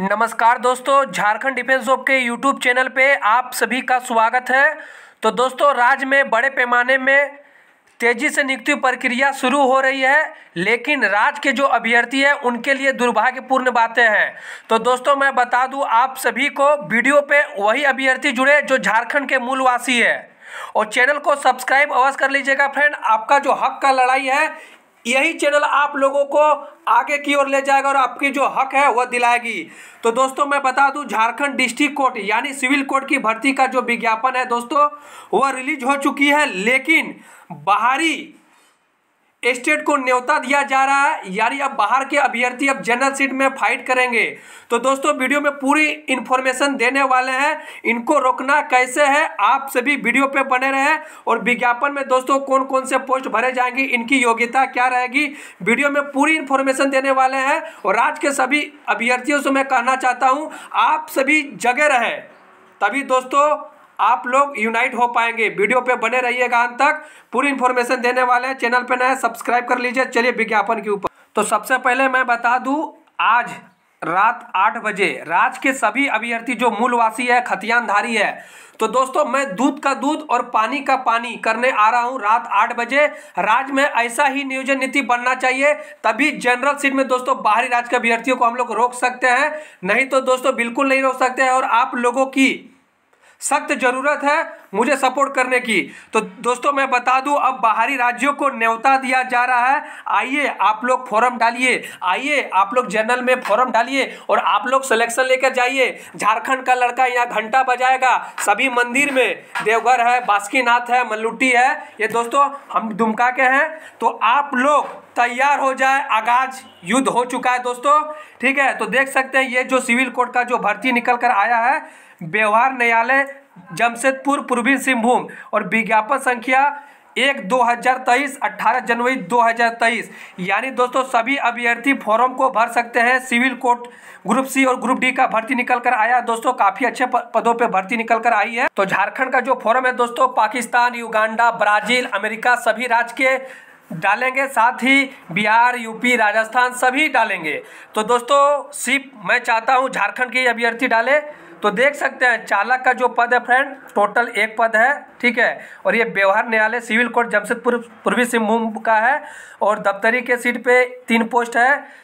नमस्कार दोस्तों Jharkhand defence job के यूट्यूब चैनल पे आप सभी का स्वागत है तो दोस्तों राज्य में बड़े पैमाने में तेजी से नियुक्ति प्रक्रिया शुरू हो रही है लेकिन राज्य के जो अभ्यर्थी है उनके लिए दुर्भाग्यपूर्ण बातें हैं तो दोस्तों मैं बता दूं आप सभी को वीडियो पे वही अभ्यर्थी जुड़े जो झारखंड के मूलवासी है और चैनल को सब्सक्राइब अवश्य कर लीजिएगा फ्रेंड आपका जो हक का लड़ाई है यही चैनल आप लोगों को आगे की ओर ले जाएगा और आपकी जो हक है वह दिलाएगी तो दोस्तों मैं बता दूं झारखंड डिस्ट्रिक्ट कोर्ट यानी सिविल कोर्ट की भर्ती का जो विज्ञापन है दोस्तों वह रिलीज हो चुकी है लेकिन बाहरी स्टेट को न्योता दिया जा रहा है यानी अब बाहर के अभ्यर्थी अब जनरल सीट में फाइट करेंगे तो दोस्तों वीडियो में पूरी इंफॉर्मेशन देने वाले हैं इनको रोकना कैसे है आप सभी वीडियो पे बने रहें और विज्ञापन में दोस्तों कौन कौन से पोस्ट भरे जाएंगे इनकी योग्यता क्या रहेगी वीडियो में पूरी इन्फॉर्मेशन देने वाले हैं और आज के सभी अभ्यर्थियों से मैं कहना चाहता हूँ आप सभी जगह रहें तभी दोस्तों आप लोग यूनाइट हो पाएंगे वीडियो पे बने रहिएगा अंत तक पूरी इन्फॉर्मेशन देने वाले हैं चैनल पे नए सब्सक्राइब कर लीजिए चलिए विज्ञापन के ऊपर तो सबसे पहले मैं बता दूं आज रात आठ बजे राज के सभी अभ्यर्थी जो मूलवासी है खतियानधारी है तो दोस्तों मैं दूध का दूध और पानी का पानी करने आ रहा हूं रात आठ बजे राज में ऐसा ही नियोजन नीति बनना चाहिए तभी जनरल सीट में दोस्तों बाहरी राज के अभ्यर्थियों को हम लोग रोक सकते हैं नहीं तो दोस्तों बिल्कुल नहीं रोक सकते हैं और आप लोगों की सख्त ज़रूरत है मुझे सपोर्ट करने की तो दोस्तों मैं बता दूं अब बाहरी राज्यों को न्यौता दिया जा रहा है आइए आप लोग फॉरम डालिए आइए आप लोग जनरल में फॉरम डालिए और आप लोग सिलेक्शन लेकर जाइए झारखंड का लड़का यहाँ घंटा बजाएगा सभी मंदिर में देवघर है बासुकीनाथ है मल्लुट्टी है ये दोस्तों हम दुमका के हैं तो आप लोग तैयार हो जाए आगाज युद्ध हो चुका है दोस्तों ठीक है तो देख सकते हैं ये जो सिविल कोड का जो भर्ती निकल कर आया है व्यवहार न्यायालय जमशेदपुर पूर्वी सिंहभूम और विज्ञापन संख्या एक दो हज़ार तेईस अट्ठारह जनवरी दो हज़ार तेईस यानी दोस्तों सभी अभ्यर्थी फॉर्म को भर सकते हैं सिविल कोर्ट ग्रुप सी और ग्रुप डी का भर्ती निकल कर आया दोस्तों काफ़ी अच्छे पदों पे भर्ती निकल कर आई है तो झारखंड का जो फॉर्म है दोस्तों पाकिस्तान युगांडा ब्राज़ील अमेरिका सभी राज्य के डालेंगे साथ ही बिहार यूपी राजस्थान सभी डालेंगे तो दोस्तों सिर्फ मैं चाहता हूँ झारखंड के अभ्यर्थी डाले तो देख सकते हैं चालक का जो पद है फ्रेंड टोटल एक पद है ठीक है और ये व्यवहार न्यायालय सिविल कोर्ट जमशेदपुर पूर्वी सिंहभूम का है और दफ्तरी के सीट पे तीन पोस्ट है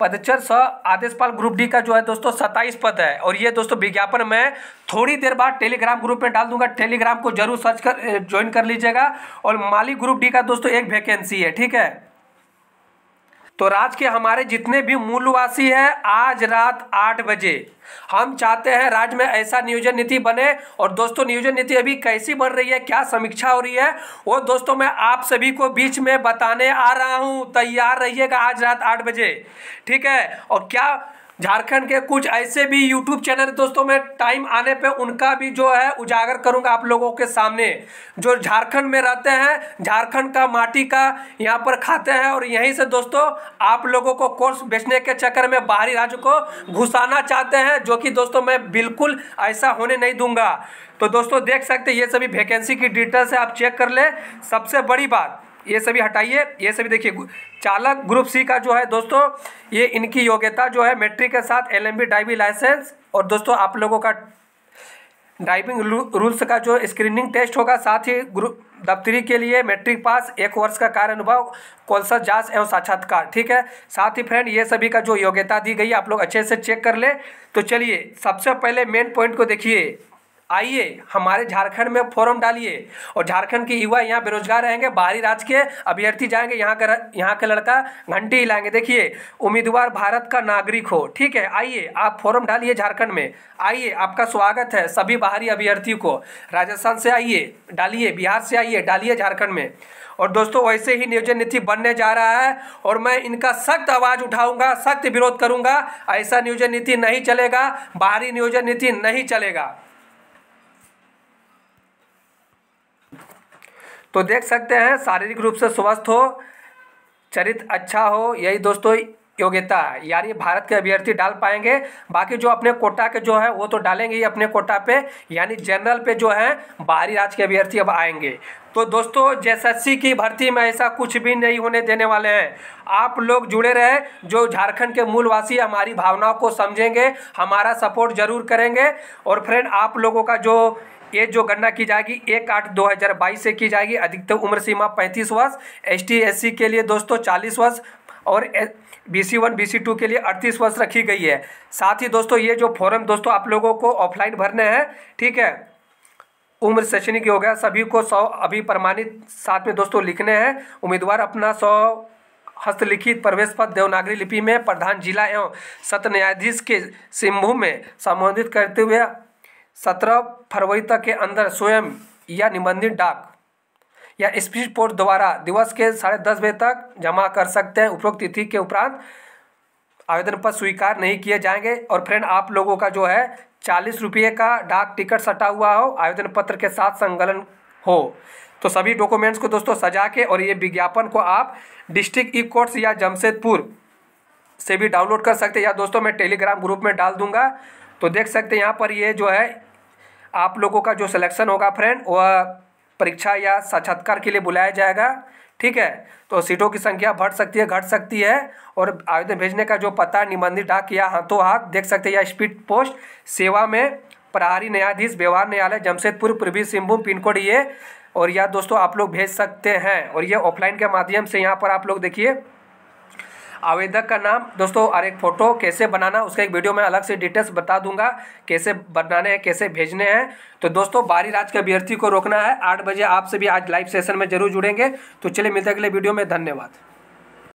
पदचर स आदेशपाल ग्रुप डी का जो है दोस्तों सत्ताईस पद है और ये दोस्तों विज्ञापन मैं थोड़ी देर बाद टेलीग्राम ग्रुप में डाल दूंगा टेलीग्राम को जरूर सर्च कर ज्वाइन कर लीजिएगा और माली ग्रुप डी का दोस्तों एक वैकेंसी है ठीक है तो राज्य के हमारे जितने भी मूलवासी हैं आज रात आठ बजे हम चाहते हैं राज्य में ऐसा नियोजन नीति बने और दोस्तों नियोजन नीति अभी कैसी बन रही है क्या समीक्षा हो रही है वो दोस्तों मैं आप सभी को बीच में बताने आ रहा हूँ तैयार रहिएगा आज रात आठ बजे ठीक है और क्या झारखंड के कुछ ऐसे भी यूट्यूब चैनल दोस्तों मैं टाइम आने पे उनका भी जो है उजागर करूंगा आप लोगों के सामने जो झारखंड में रहते हैं झारखंड का माटी का यहाँ पर खाते हैं और यहीं से दोस्तों आप लोगों को कोर्स बेचने के चक्कर में बाहरी राज्य को घुसाना चाहते हैं जो कि दोस्तों मैं बिल्कुल ऐसा होने नहीं दूंगा तो दोस्तों देख सकते ये सभी वैकेंसी की डिटेल्स है आप चेक कर ले सबसे बड़ी बात ये सभी हटाइए ये सभी देखिए चालक ग्रुप सी का जो है दोस्तों ये इनकी योग्यता जो है मेट्रिक के साथ एल ड्राइविंग लाइसेंस और दोस्तों आप लोगों का ड्राइविंग रूल्स का जो स्क्रीनिंग टेस्ट होगा साथ ही ग्रुप दफ्तरी के लिए मैट्रिक पास एक वर्ष का कार्य अनुभव कौलसा जांच एवं साक्षात्कार ठीक है साथ ही फ्रेंड ये सभी का जो योग्यता दी गई आप लोग अच्छे से चेक कर ले तो चलिए सबसे पहले मेन पॉइंट को देखिए आइए हमारे झारखंड में फॉर्म डालिए और झारखंड के युवा यहाँ बेरोजगार रहेंगे बाहरी राज्य के अभ्यर्थी जाएंगे यहाँ का यहाँ का लड़का घंटी हिलाएंगे देखिए उम्मीदवार भारत का नागरिक हो ठीक है आइए आप फॉर्म डालिए झारखंड में आइए आपका स्वागत है सभी बाहरी अभ्यर्थियों को राजस्थान से आइए डालिए बिहार से आइए डालिए झारखंड में और दोस्तों वैसे ही नियोजन नीति बनने जा रहा है और मैं इनका सख्त आवाज़ उठाऊंगा सख्त विरोध करूंगा ऐसा नियोजन नीति नहीं चलेगा बाहरी नियोजन नीति नहीं चलेगा तो देख सकते हैं शारीरिक रूप से स्वस्थ हो चरित्र अच्छा हो यही दोस्तों योग्यता है यानी भारत के अभ्यर्थी डाल पाएंगे बाकी जो अपने कोटा के जो है वो तो डालेंगे ही अपने कोटा पे यानी जनरल पे जो है बाहरी राज्य के अभ्यर्थी अब आएंगे तो दोस्तों जेएसएससी की भर्ती में ऐसा कुछ भी नहीं होने देने वाले हैं आप लोग जुड़े रहे जो झारखंड के मूलवासी हमारी भावनाओं को समझेंगे हमारा सपोर्ट जरूर करेंगे और फ्रेंड आप लोगों का जो एज जो गणना की जाएगी एक आठ दो हजार बाईस से की जाएगी अधिकतम उम्र सीमा पैंतीस वर्ष एस टी के लिए दोस्तों चालीस वर्ष और B C one B C two के लिए अड़तीस वर्ष रखी गई है साथ ही दोस्तों ये जो फॉर्म दोस्तों आप लोगों को ऑफलाइन भरने हैं ठीक है उम्र शैक्षणिक हो गया सभी को सौ अभी प्रमाणित साथ में दोस्तों लिखने हैं उम्मीदवार अपना सौ हस्तलिखित प्रवेश पत्र देवनागरी लिपि में प्रधान जिला एवं सत्र न्यायाधीश के सिंभू में संबोधित करते हुए सत्रह फरवरी तक के अंदर स्वयं या निबंधित डाक या स्पीड पोस्ट द्वारा दिवस के साढ़े दस बजे तक जमा कर सकते हैं उपरोक्त तिथि के उपरांत आवेदन पत्र स्वीकार नहीं किए जाएंगे और फ्रेंड आप लोगों का जो है चालीस रुपये का डाक टिकट सटा हुआ हो आवेदन पत्र के साथ संकलन हो तो सभी डॉक्यूमेंट्स को दोस्तों सजा के और ये विज्ञापन को आप डिस्ट्रिक्ट ई कोर्ट्स या जमशेदपुर से भी डाउनलोड कर सकते हैं या दोस्तों मैं टेलीग्राम ग्रुप में डाल दूंगा तो देख सकते हैं यहाँ पर ये जो है आप लोगों का जो सिलेक्शन होगा फ्रेंड वह परीक्षा या साक्षात्कार के लिए बुलाया जाएगा ठीक है तो सीटों की संख्या बढ़ सकती है घट सकती है और आवेदन भेजने का जो पता निबंधित डाक या हाथों हाथ देख सकते हैं या स्पीड पोस्ट सेवा में प्रहारी न्यायाधीश व्यवहार न्यायालय जमशेदपुर पूर्वी सिंहभूम पिन कोड ये और या दोस्तों आप लोग भेज सकते हैं और ये ऑफलाइन के माध्यम से यहाँ पर आप लोग देखिए आवेदक का नाम दोस्तों और एक फ़ोटो कैसे बनाना उसका एक वीडियो में अलग से डिटेल्स बता दूंगा कैसे बनाने हैं कैसे भेजने हैं तो दोस्तों बारी राज के अभ्यर्थी को रोकना है आठ बजे आपसे भी आज लाइव सेशन में जरूर जुड़ेंगे तो चलिए मिलते अगले वीडियो में धन्यवाद